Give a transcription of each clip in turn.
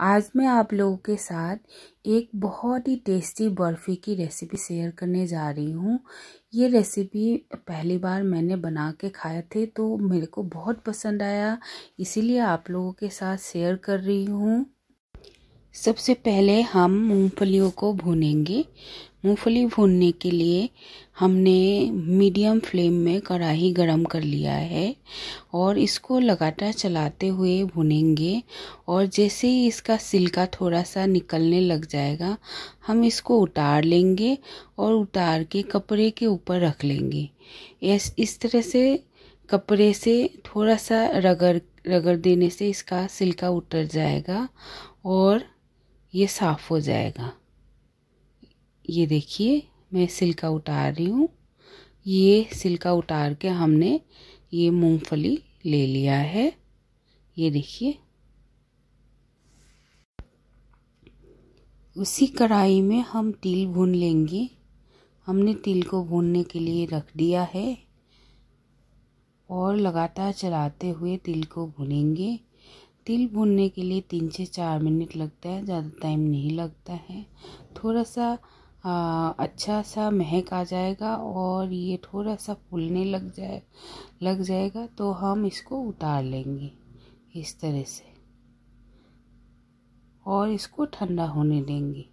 आज मैं आप लोगों के साथ एक बहुत ही टेस्टी बर्फ़ी की रेसिपी शेयर करने जा रही हूँ ये रेसिपी पहली बार मैंने बना के खाए थे तो मेरे को बहुत पसंद आया इसीलिए आप लोगों के साथ शेयर कर रही हूँ सबसे पहले हम मूंगफलियों को भूनेंगे मूंगफली भूनने के लिए हमने मीडियम फ्लेम में कढ़ाई गरम कर लिया है और इसको लगातार चलाते हुए भुनेंगे और जैसे ही इसका सिलका थोड़ा सा निकलने लग जाएगा हम इसको उतार लेंगे और उतार के कपड़े के ऊपर रख लेंगे इस तरह से कपड़े से थोड़ा सा रगड़ रगड़ देने से इसका सिलका उतर जाएगा और ये साफ़ हो जाएगा ये देखिए मैं सिलका उतार रही हूँ ये सिलका उतार के हमने ये मूंगफली ले लिया है ये देखिए उसी कढ़ाई में हम तिल भून लेंगे हमने तिल को भूनने के लिए रख दिया है और लगातार चलाते हुए तिल को भुनेंगे तिल भूनने के लिए तीन से चार मिनट लगता है ज़्यादा टाइम नहीं लगता है थोड़ा सा आ, अच्छा सा महक आ जाएगा और ये थोड़ा सा फूलने लग जाए लग जाएगा तो हम इसको उतार लेंगे इस तरह से और इसको ठंडा होने देंगे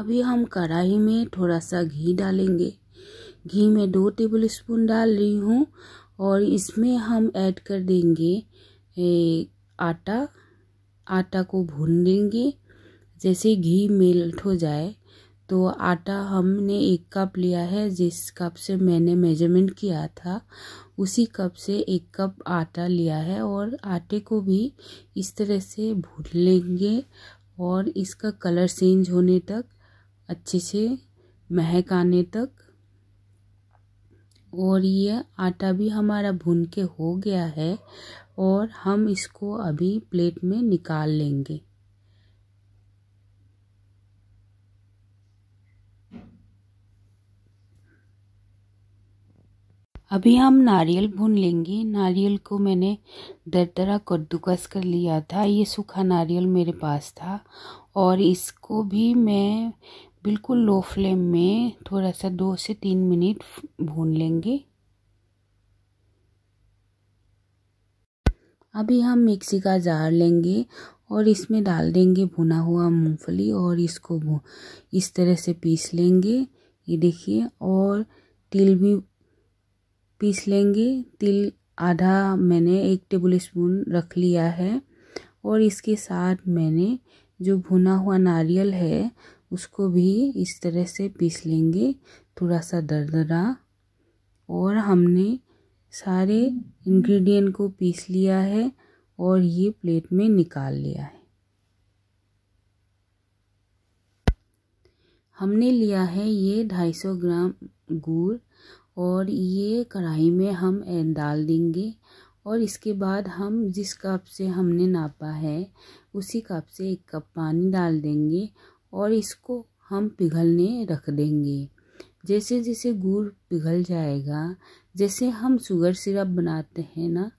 अभी हम कढ़ाई में थोड़ा सा घी डालेंगे घी में दो टेबल स्पून डाल रही हूँ और इसमें हम ऐड कर देंगे ए, आटा आटा को भून देंगे जैसे घी मेल्ट हो जाए तो आटा हमने एक कप लिया है जिस कप से मैंने मेजरमेंट किया था उसी कप से एक कप आटा लिया है और आटे को भी इस तरह से भून लेंगे और इसका कलर चेंज होने तक अच्छे से महक आने तक और ये आटा भी हमारा भून के हो गया है और हम इसको अभी प्लेट में निकाल लेंगे अभी हम नारियल भून लेंगे नारियल को मैंने दर दरा कद्दूकस कर लिया था ये सूखा नारियल मेरे पास था और इसको भी मैं बिल्कुल लो फ्लेम में थोड़ा सा दो से तीन मिनट भून लेंगे अभी हम मिक्सी का जार लेंगे और इसमें डाल देंगे भुना हुआ मूंगफली और इसको इस तरह से पीस लेंगे ये देखिए और तिल भी पीस लेंगे तिल आधा मैंने एक टेबल स्पून रख लिया है और इसके साथ मैंने जो भुना हुआ नारियल है उसको भी इस तरह से पीस लेंगे थोड़ा सा दरदरा और हमने सारे इंग्रेडिएंट को पीस लिया है और ये प्लेट में निकाल लिया है हमने लिया है ये 250 ग्राम गुड़ और ये कढ़ाई में हम डाल देंगे और इसके बाद हम जिस कप से हमने नापा है उसी कप से एक कप पानी डाल देंगे और इसको हम पिघलने रख देंगे जैसे जैसे गुड़ पिघल जाएगा जैसे हम शुगर सिरप बनाते हैं ना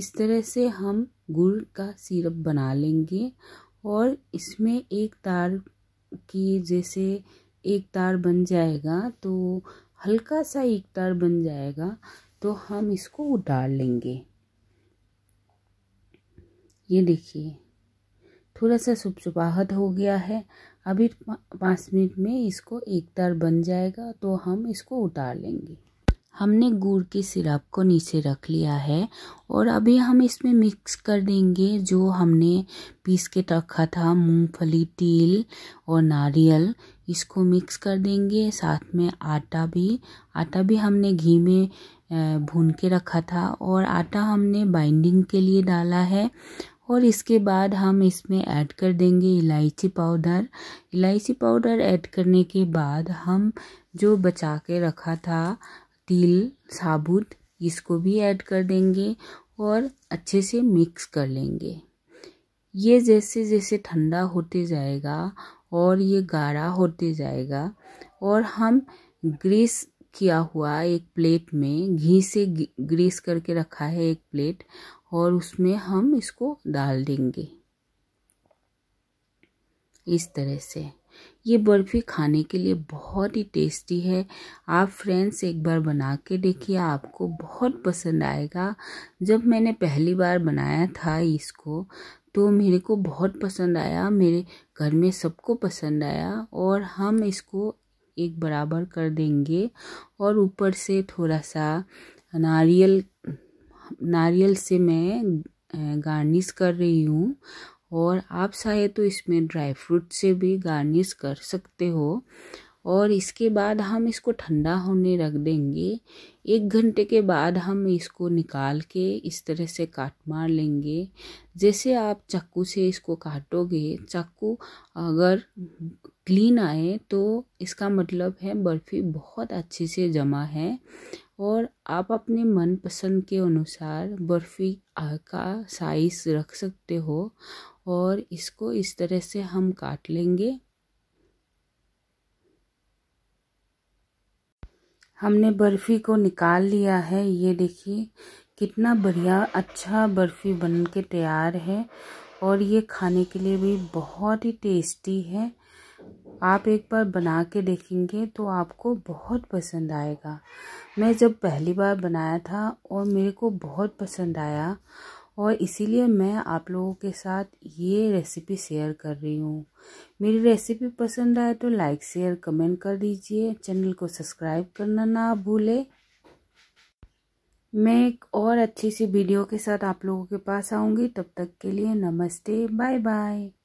इस तरह से हम गुड़ का सिरप बना लेंगे और इसमें एक तार की जैसे एक तार बन जाएगा तो हल्का सा एक तार बन जाएगा तो हम इसको उतार लेंगे ये देखिए थोड़ा सा सुपसुपाहट हो गया है अभी पाँच मिनट में इसको एक तार बन जाएगा तो हम इसको उतार लेंगे हमने गुड़ के सिरप को नीचे रख लिया है और अभी हम इसमें मिक्स कर देंगे जो हमने पीस के रखा था मूंगफली तिल और नारियल इसको मिक्स कर देंगे साथ में आटा भी आटा भी हमने घी में भून के रखा था और आटा हमने बाइंडिंग के लिए डाला है और इसके बाद हम इसमें ऐड कर देंगे इलायची पाउडर इलायची पाउडर ऐड करने के बाद हम जो बचा के रखा था तिल साबुत इसको भी ऐड कर देंगे और अच्छे से मिक्स कर लेंगे ये जैसे जैसे ठंडा होते जाएगा और ये गाढ़ा होते जाएगा और हम ग्रीस किया हुआ एक प्लेट में घी से ग्रीस करके रखा है एक प्लेट और उसमें हम इसको डाल देंगे इस तरह से ये बर्फ़ी खाने के लिए बहुत ही टेस्टी है आप फ्रेंड्स एक बार बना के देखिए आपको बहुत पसंद आएगा जब मैंने पहली बार बनाया था इसको तो मेरे को बहुत पसंद आया मेरे घर में सबको पसंद आया और हम इसको एक बराबर कर देंगे और ऊपर से थोड़ा सा नारियल नारियल से मैं गार्निश कर रही हूँ और आप चाहे तो इसमें ड्राई फ्रूट से भी गार्निश कर सकते हो और इसके बाद हम इसको ठंडा होने रख देंगे एक घंटे के बाद हम इसको निकाल के इस तरह से काट मार लेंगे जैसे आप चाकू से इसको काटोगे चाकू अगर क्लीन आए तो इसका मतलब है बर्फ़ी बहुत अच्छे से जमा है और आप अपने मनपसंद के अनुसार बर्फ़ी का साइज़ रख सकते हो और इसको इस तरह से हम काट लेंगे हमने बर्फ़ी को निकाल लिया है ये देखिए कितना बढ़िया अच्छा बर्फ़ी बन के तैयार है और ये खाने के लिए भी बहुत ही टेस्टी है आप एक बार बना के देखेंगे तो आपको बहुत पसंद आएगा मैं जब पहली बार बनाया था और मेरे को बहुत पसंद आया और इसीलिए मैं आप लोगों के साथ ये रेसिपी शेयर कर रही हूँ मेरी रेसिपी पसंद आए तो लाइक शेयर कमेंट कर दीजिए चैनल को सब्सक्राइब करना ना भूले मैं एक और अच्छी सी वीडियो के साथ आप लोगों के पास आऊँगी तब तक के लिए नमस्ते बाय बाय